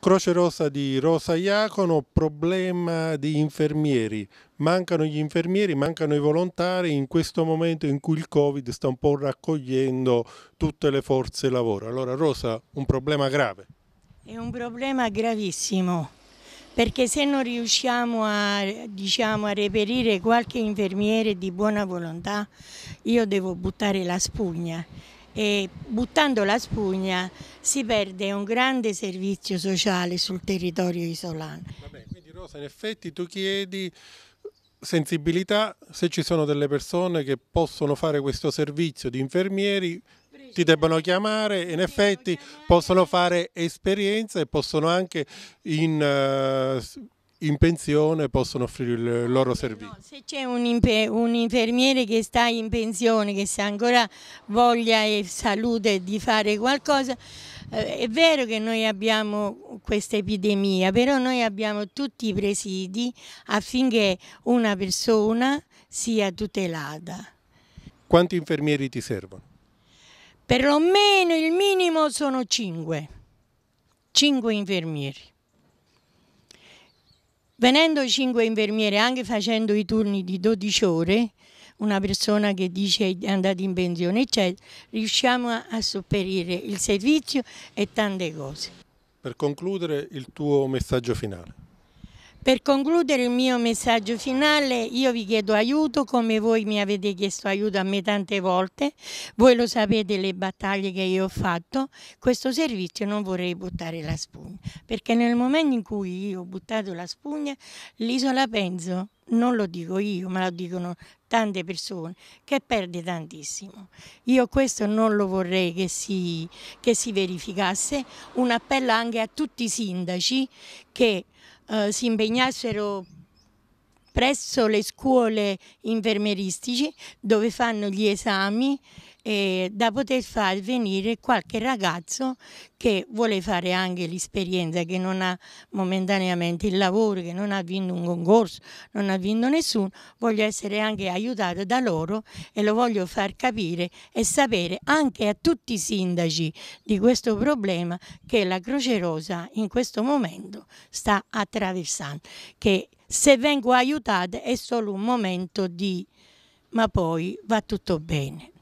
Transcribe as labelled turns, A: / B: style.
A: Croce Rossa di Rosa Iacono, problema di infermieri. Mancano gli infermieri, mancano i volontari in questo momento in cui il Covid sta un po' raccogliendo tutte le forze lavoro. Allora Rosa, un problema grave.
B: È un problema gravissimo, perché se non riusciamo a, diciamo, a reperire qualche infermiere di buona volontà, io devo buttare la spugna e buttando la spugna si perde un grande servizio sociale sul territorio isolano. Vabbè,
A: quindi Rosa, in effetti tu chiedi sensibilità se ci sono delle persone che possono fare questo servizio di infermieri ti debbano chiamare, in effetti possono fare esperienza e possono anche in, uh, in pensione possono offrire il loro servizio. No, se
B: c'è un, un, infermiere che sta in pensione, che se ancora voglia e salute di fare qualcosa, eh, è vero che noi abbiamo questa epidemia, però noi abbiamo tutti i presidi affinché una persona sia tutelata.
A: Quanti infermieri ti servono?
B: Perlomeno il minimo sono cinque, cinque infermieri. Venendo cinque infermiere, anche facendo i turni di 12 ore, una persona che dice è andata in pensione, eccetera, riusciamo a sopperire il servizio e tante cose.
A: Per concludere il tuo messaggio finale.
B: Per concludere il mio messaggio finale io vi chiedo aiuto come voi mi avete chiesto aiuto a me tante volte, voi lo sapete le battaglie che io ho fatto, questo servizio non vorrei buttare la spugna, perché nel momento in cui io ho buttato la spugna l'isola Penzo, non lo dico io ma lo dicono tante persone, che perde tantissimo. Io questo non lo vorrei che si, che si verificasse, un appello anche a tutti i sindaci che eh, si impegnassero presso le scuole infermeristiche dove fanno gli esami eh, da poter far venire qualche ragazzo che vuole fare anche l'esperienza, che non ha momentaneamente il lavoro, che non ha vinto un concorso, non ha vinto nessuno, voglio essere anche aiutato da loro e lo voglio far capire e sapere anche a tutti i sindaci di questo problema che la Croce Rosa in questo momento sta attraversando, che se vengo aiutata è solo un momento di ma poi va tutto bene.